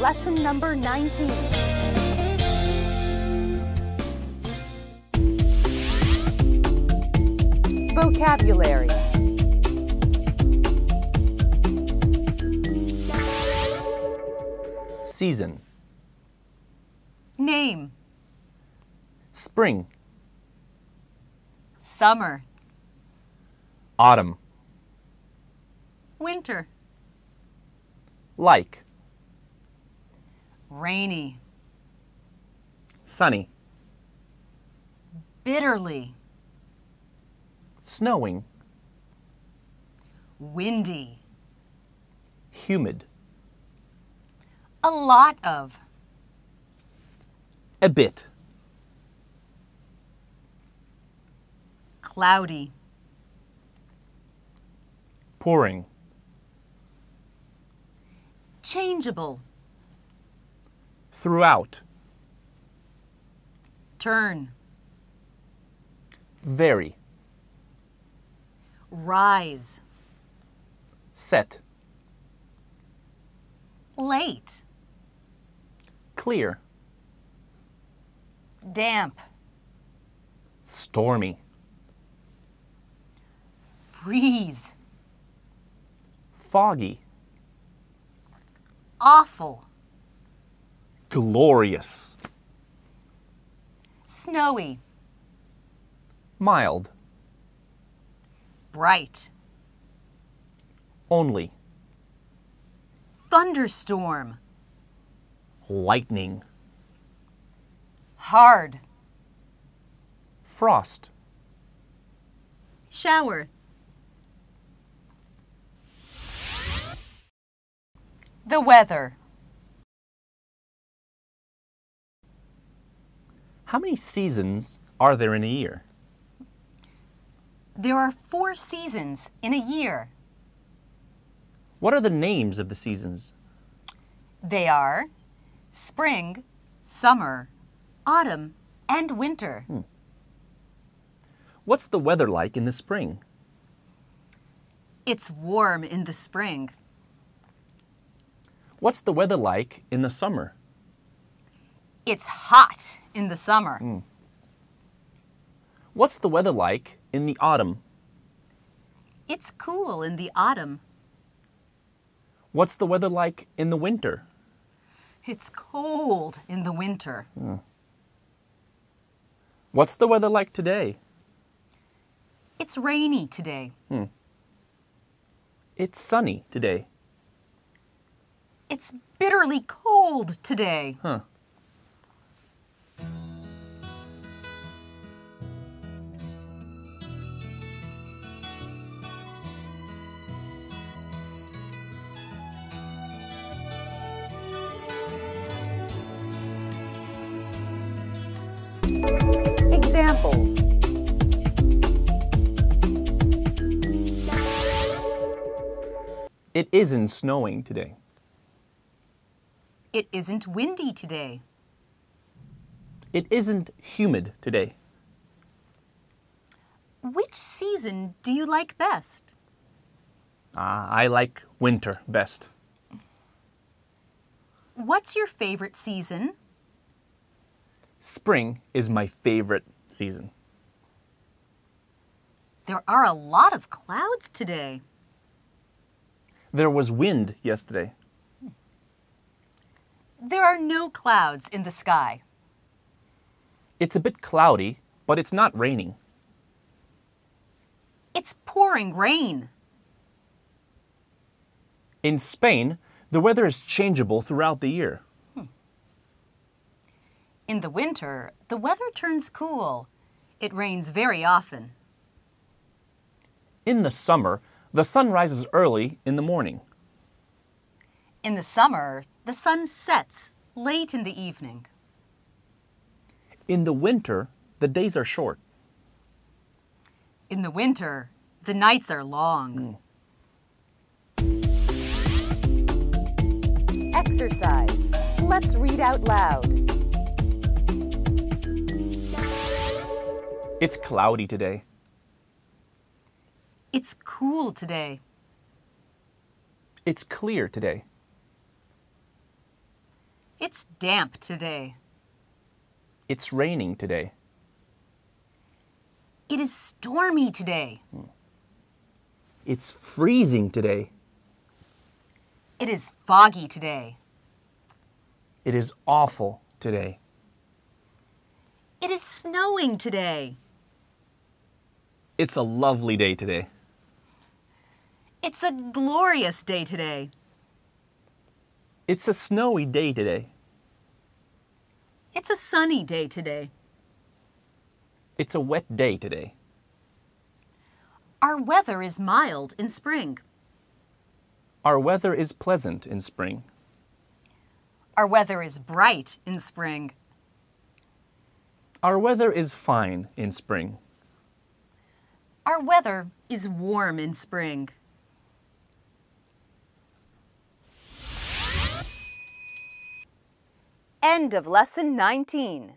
lesson number 19. Vocabulary. Season. Name. Spring. Summer. Autumn. Winter. Like. Rainy. Sunny. Bitterly. Snowing. Windy. Humid. A lot of. A bit. Cloudy. Pouring. Changeable throughout. Turn. Very. Rise. Set. Late. Clear. Damp. Stormy. Freeze. Foggy. Awful glorious. Snowy. Mild. Bright. Only. Thunderstorm. Lightning. Hard. Frost. Shower. The weather. How many seasons are there in a year? There are four seasons in a year. What are the names of the seasons? They are spring, summer, autumn, and winter. Hmm. What's the weather like in the spring? It's warm in the spring. What's the weather like in the summer? It's hot in the summer. Mm. What's the weather like in the autumn? It's cool in the autumn. What's the weather like in the winter? It's cold in the winter. Hmm. What's the weather like today? It's rainy today. Hmm. It's sunny today. It's bitterly cold today. Huh. It isn't snowing today. It isn't windy today. It isn't humid today. Which season do you like best? Uh, I like winter best. What's your favorite season? Spring is my favorite season. There are a lot of clouds today. There was wind yesterday. There are no clouds in the sky. It's a bit cloudy, but it's not raining. It's pouring rain. In Spain, the weather is changeable throughout the year. In the winter, the weather turns cool. It rains very often. In the summer, the sun rises early in the morning. In the summer, the sun sets late in the evening. In the winter, the days are short. In the winter, the nights are long. Mm. Exercise. Let's read out loud. It's cloudy today. It's cool today. It's clear today. It's damp today. It's raining today. It is stormy today. Hmm. It's freezing today. It is foggy today. It is awful today. It is snowing today. It's a lovely day today. It's a glorious day today. It's a snowy day today. It's a sunny day today. It's a wet day today. Our weather is mild in spring. Our weather is pleasant in spring. Our weather is bright in spring. Our weather is fine in spring. Our weather is warm in spring. End of Lesson 19.